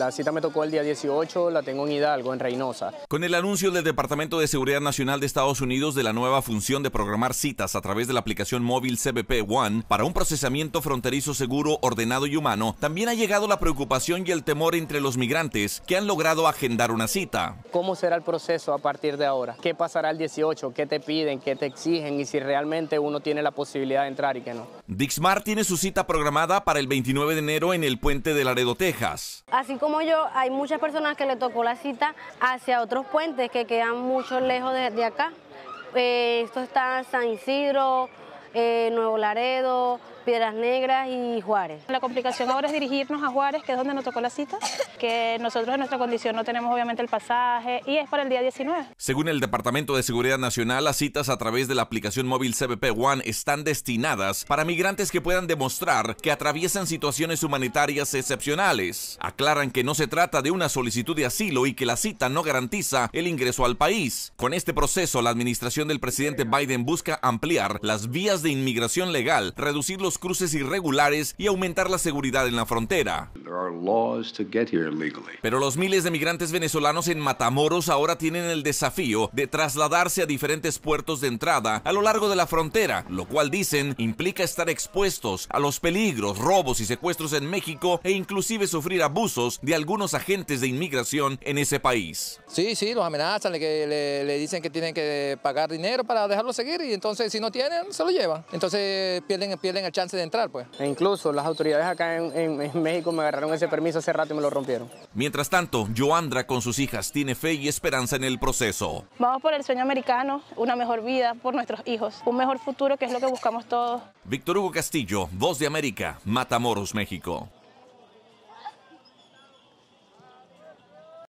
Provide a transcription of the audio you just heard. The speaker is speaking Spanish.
La cita me tocó el día 18, la tengo en Hidalgo, en Reynosa. Con el anuncio del Departamento de Seguridad Nacional de Estados Unidos de la nueva función de programar citas a través de la aplicación móvil CBP One para un procesamiento fronterizo seguro, ordenado y humano, también ha llegado la preocupación y el temor entre los migrantes que han logrado agendar una cita. ¿Cómo será el proceso a partir de ahora? ¿Qué pasará el 18? ¿Qué te piden? ¿Qué te exigen? Y si realmente uno tiene la posibilidad de entrar y que no. Dixmar tiene su cita programada para el 29 de enero en el puente de Laredo, Texas. Así como como yo, hay muchas personas que le tocó la cita hacia otros puentes que quedan mucho lejos de, acá. Eh, esto está San Isidro, eh, Nuevo Laredo, Piedras Negras y Juárez. La complicación ahora es dirigirnos a Juárez, que es donde nos tocó la cita, que nosotros en nuestra condición no tenemos obviamente el pasaje y es para el día 19. Según el Departamento de Seguridad Nacional, las citas a través de la aplicación móvil CBP One están destinadas para migrantes que puedan demostrar que atraviesan situaciones humanitarias excepcionales. Aclaran que no se trata de una solicitud de asilo y que la cita no garantiza el ingreso al país. Con este proceso, la administración del presidente Biden busca ampliar las vías de inmigración legal, reducir los cruces irregulares y aumentar la seguridad en la frontera. Pero los miles de migrantes venezolanos en Matamoros ahora tienen el desafío de trasladarse a diferentes puertos de entrada a lo largo de la frontera, lo cual dicen implica estar expuestos a los peligros, robos y secuestros en México e inclusive sufrir abusos de algunos agentes de inmigración en ese país. Sí, sí, los amenazan, le, le dicen que tienen que pagar dinero para dejarlo seguir y entonces si no tienen, se lo llevan. Entonces pierden, pierden el chance de entrar. pues. E incluso las autoridades acá en, México me agarran ese permiso hace rato y me lo rompieron. Mientras tanto, Joandra con sus hijas tiene fe y esperanza en el proceso. Vamos por el sueño americano, una mejor vida por nuestros hijos, un mejor futuro que es lo que buscamos todos. Víctor Hugo Castillo, Voz de América, Matamoros, México.